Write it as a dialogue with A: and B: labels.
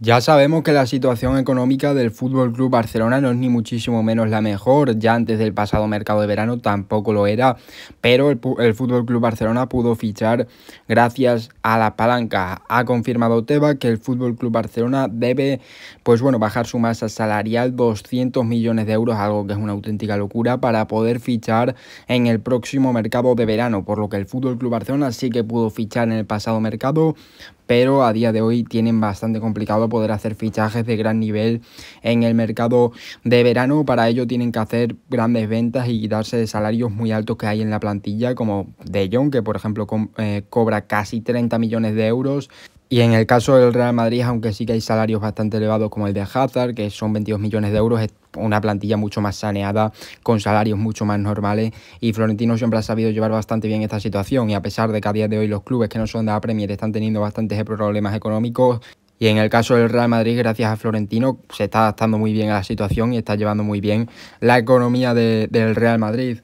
A: Ya sabemos que la situación económica del Fútbol Club Barcelona no es ni muchísimo menos la mejor, ya antes del pasado mercado de verano tampoco lo era, pero el, Fútbol Club Barcelona pudo fichar gracias a la palanca. Ha confirmado Teba que el Fútbol Club Barcelona debe, pues bueno, bajar su masa salarial 200 millones de euros, algo que es una auténtica locura, para poder fichar en el próximo mercado de verano, por lo que el Fútbol Club Barcelona sí que pudo fichar en el pasado mercado, pero a día de hoy tienen bastante complicado poder hacer fichajes de gran nivel en el mercado de verano. Para ello tienen que hacer grandes ventas y quitarse de salarios muy altos que hay en la plantilla, como De Jong, que por ejemplo eh, cobra casi 30 millones de euros. Y en el caso del Real Madrid, aunque sí que hay salarios bastante elevados como el de Hazard, que son 22 millones de euros, es una plantilla mucho más saneada, con salarios mucho más normales. Y Florentino siempre ha sabido llevar bastante bien esta situación. Y a pesar de que a día de hoy los clubes que no son de la Premier están teniendo bastantes problemas económicos, y en el caso del Real Madrid, gracias a Florentino, se está adaptando muy bien a la situación y está llevando muy bien la economía del Real Madrid.